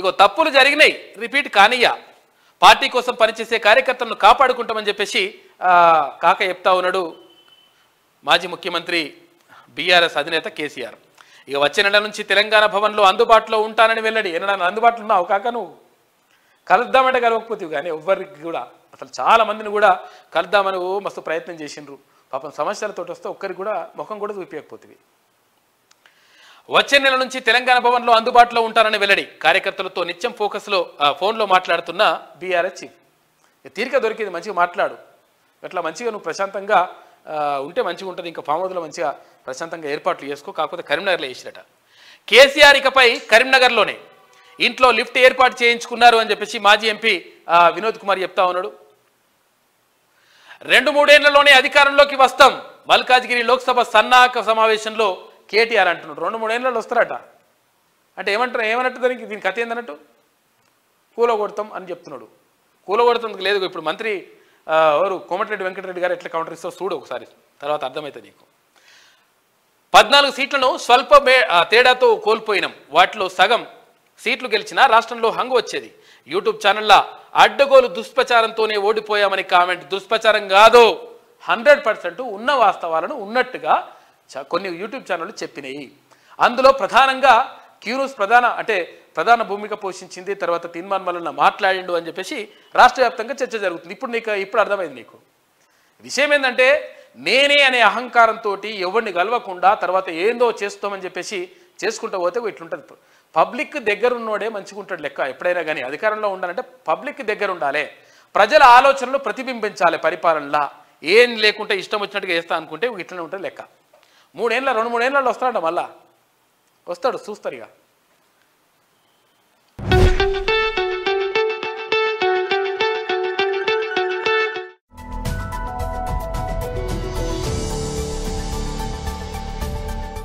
ఇగో తప్పులు జరిగినాయి repeat కానియా party కోసం పనిచేసే కార్యకర్తలను కాపాడుకుంటామని చెప్పేసి కాక చెప్తా ఉన్నాడు మాజీ ముఖ్యమంత్రి బీఆర్ఎస్ అధినేత కేసీఆర్ ఇక వచ్చే నెల నుంచి తెలంగాణ భవన్లో అందుబాటులో ఉంటానని వెళ్ళాడు ఏనా అందుబాటులో ఉన్నావు కాక నువ్వు కలుద్దామంటే కలవకపోతే కానీ ఎవ్వరికి కూడా అసలు చాలా మందిని కూడా కలుద్దామని మస్తు ప్రయత్నం చేసిండ్రు పాపం సమస్యలతో వస్తే ఒక్కరికి కూడా ముఖం కూడా చూపించకపోతుంది వచ్చే నెల నుంచి తెలంగాణ భవన్లో అందుబాటులో ఉంటానని వెల్లడి కార్యకర్తలతో నిత్యం ఫోకస్లో ఫోన్లో మాట్లాడుతున్న బీఆర్ఎస్ చీఫ్ తీరిక దొరికింది మంచిగా మాట్లాడు అట్లా మంచిగా నువ్వు ప్రశాంతంగా ఉంటే మంచిగా ఉంటుంది ఇంకా ఫామ్ మంచిగా ప్రశాంతంగా ఏర్పాట్లు చేసుకో కాకపోతే కరీంనగర్లో వేసిరట కేసీఆర్ ఇకపై కరీంనగర్లోనే ఇంట్లో లిఫ్ట్ ఏర్పాటు చేయించుకున్నారు అని చెప్పేసి మాజీ ఎంపీ వినోద్ కుమార్ చెప్తా ఉన్నాడు రెండు మూడేళ్లలోనే అధికారంలోకి వస్తాం మల్కాజ్గిరి లోక్సభ సన్నాహక సమావేశంలో కేటీఆర్ అంటున్నాడు రెండు మూడేళ్ళలో వస్తారట అంటే ఏమంటారు ఏమన్నట్టు దానికి దీని కథ ఏందన్నట్టు కూలగొడతాం అని చెప్తున్నాడు కొడతాం లేదు ఇప్పుడు మంత్రి ఎవరు కోమటిరెడ్డి వెంకటరెడ్డి గారు ఎట్లా కౌంటర్ ఇస్తారో చూడు ఒకసారి తర్వాత అర్థమవుతుంది నీకు పద్నాలుగు సీట్లను స్వల్ప తేడాతో కోల్పోయినాం వాటిలో సగం సీట్లు గెలిచినా రాష్ట్రంలో హంగు వచ్చేది యూట్యూబ్ ఛానళ్ళ అడ్డగోలు దుష్ప్రచారంతోనే ఓడిపోయామని కామెంట్ దుష్ప్రచారం కాదు హండ్రెడ్ పర్సెంట్ ఉన్న వాస్తవాలను ఉన్నట్టుగా కొన్ని యూట్యూబ్ ఛానళ్ళు చెప్పినాయి అందులో ప్రధానంగా క్యూరూస్ ప్రధాన అంటే ప్రధాన భూమిక పోషించింది తర్వాత తీర్మాన్ మల్లన్న మాట్లాడిండు అని చెప్పేసి రాష్ట్ర వ్యాప్తంగా చర్చ జరుగుతుంది ఇప్పుడు నీకు ఇప్పుడు అర్థమైంది నీకు విషయం ఏంటంటే నేనే అనే అహంకారంతో ఎవరిని కలవకుండా తర్వాత ఏందో చేస్తామని చెప్పేసి చేసుకుంటూ పోతే ఇట్లుంటుంది పబ్లిక్ దగ్గర ఉన్నోడే ఉంటాడు లెక్క ఎప్పుడైనా కానీ అధికారంలో ఉండాలంటే పబ్లిక్ దగ్గర ఉండాలి ప్రజల ఆలోచనలు ప్రతిబింబించాలి పరిపాలనలా ఏం లేకుంటే ఇష్టం వచ్చినట్టుగా వేస్తా అనుకుంటే ఇట్లనే ఉంటుంది లెక్క మూడేళ్ళ రెండు మూడేళ్ళలో వస్తాడంట మళ్ళా వస్తాడు చూస్తారు ఇక